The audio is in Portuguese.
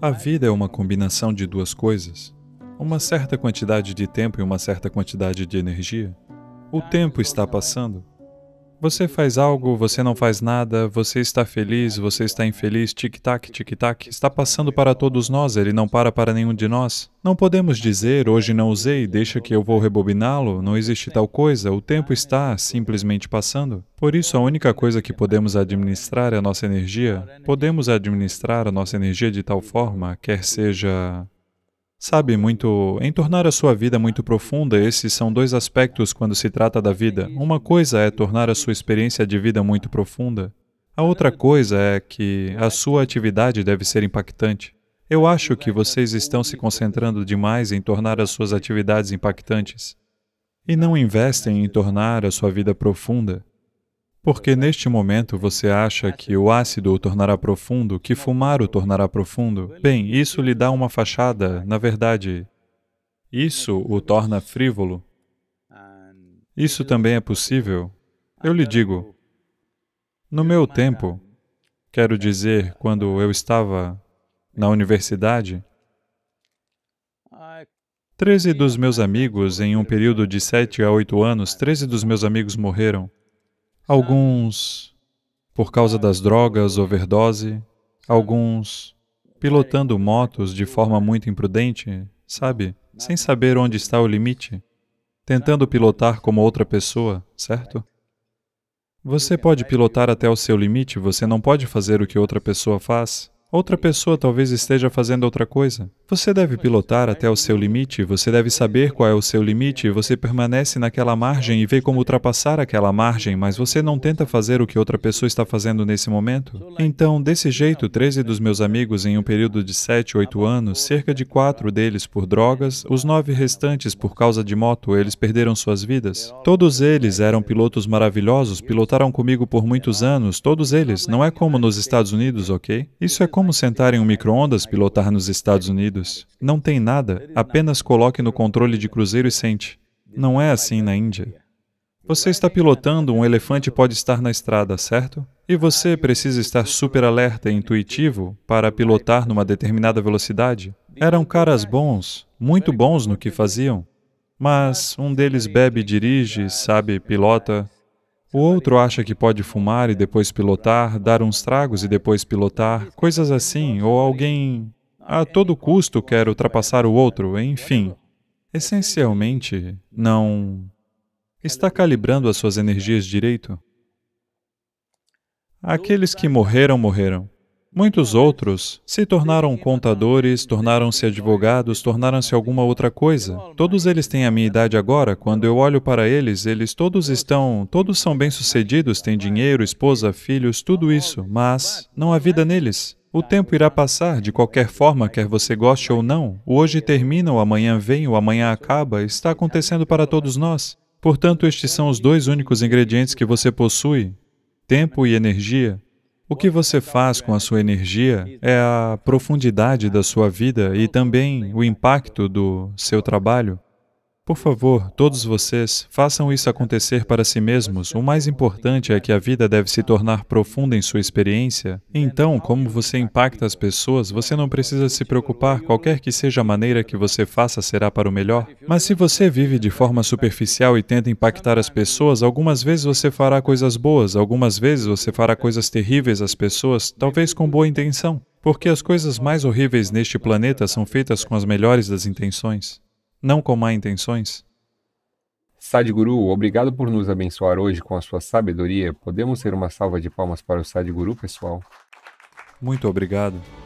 A vida é uma combinação de duas coisas: uma certa quantidade de tempo e uma certa quantidade de energia. O tempo está passando você faz algo, você não faz nada, você está feliz, você está infeliz, tic-tac, tic-tac, está passando para todos nós, ele não para para nenhum de nós. Não podemos dizer, hoje não usei, deixa que eu vou rebobiná-lo, não existe tal coisa, o tempo está simplesmente passando. Por isso, a única coisa que podemos administrar é a nossa energia. Podemos administrar a nossa energia de tal forma, quer seja Sabe, muito. Em tornar a sua vida muito profunda, esses são dois aspectos quando se trata da vida. Uma coisa é tornar a sua experiência de vida muito profunda. A outra coisa é que a sua atividade deve ser impactante. Eu acho que vocês estão se concentrando demais em tornar as suas atividades impactantes e não investem em tornar a sua vida profunda. Porque neste momento você acha que o ácido o tornará profundo, que fumar o tornará profundo. Bem, isso lhe dá uma fachada, na verdade, isso o torna frívolo. Isso também é possível. Eu lhe digo, no meu tempo, quero dizer, quando eu estava na universidade, treze dos meus amigos, em um período de sete a oito anos, treze dos meus amigos morreram. Alguns por causa das drogas, overdose, alguns pilotando motos de forma muito imprudente, sabe? Sem saber onde está o limite, tentando pilotar como outra pessoa, certo? Você pode pilotar até o seu limite, você não pode fazer o que outra pessoa faz. Outra pessoa talvez esteja fazendo outra coisa. Você deve pilotar até o seu limite, você deve saber qual é o seu limite, você permanece naquela margem e vê como ultrapassar aquela margem, mas você não tenta fazer o que outra pessoa está fazendo nesse momento. Então, desse jeito, 13 dos meus amigos em um período de 7, 8 anos, cerca de 4 deles por drogas, os 9 restantes por causa de moto, eles perderam suas vidas. Todos eles eram pilotos maravilhosos, pilotaram comigo por muitos anos, todos eles. Não é como nos Estados Unidos, ok? Isso é como como sentar em um micro-ondas pilotar nos Estados Unidos. Não tem nada, apenas coloque no controle de cruzeiro e sente. Não é assim na Índia. Você está pilotando, um elefante pode estar na estrada, certo? E você precisa estar super alerta e intuitivo para pilotar numa determinada velocidade. Eram caras bons, muito bons no que faziam, mas um deles bebe, dirige, sabe, pilota, o outro acha que pode fumar e depois pilotar, dar uns tragos e depois pilotar, coisas assim, ou alguém a todo custo quer ultrapassar o outro, enfim. Essencialmente, não está calibrando as suas energias direito. Aqueles que morreram, morreram. Muitos outros se tornaram contadores, tornaram-se advogados, tornaram-se alguma outra coisa. Todos eles têm a minha idade agora. Quando eu olho para eles, eles todos estão, todos são bem-sucedidos, têm dinheiro, esposa, filhos, tudo isso, mas não há vida neles. O tempo irá passar de qualquer forma, quer você goste ou não. O hoje termina, o amanhã vem, o amanhã acaba, está acontecendo para todos nós. Portanto, estes são os dois únicos ingredientes que você possui: tempo e energia. O que você faz com a sua energia é a profundidade da sua vida e também o impacto do seu trabalho. Por favor, todos vocês, façam isso acontecer para si mesmos. O mais importante é que a vida deve se tornar profunda em sua experiência. Então, como você impacta as pessoas, você não precisa se preocupar, qualquer que seja a maneira que você faça será para o melhor. Mas se você vive de forma superficial e tenta impactar as pessoas, algumas vezes você fará coisas boas, algumas vezes você fará coisas terríveis às pessoas, talvez com boa intenção. Porque as coisas mais horríveis neste planeta são feitas com as melhores das intenções não com má intenções? Sadhguru, obrigado por nos abençoar hoje com a sua sabedoria. Podemos ser uma salva de palmas para o Sadhguru, pessoal? Muito obrigado.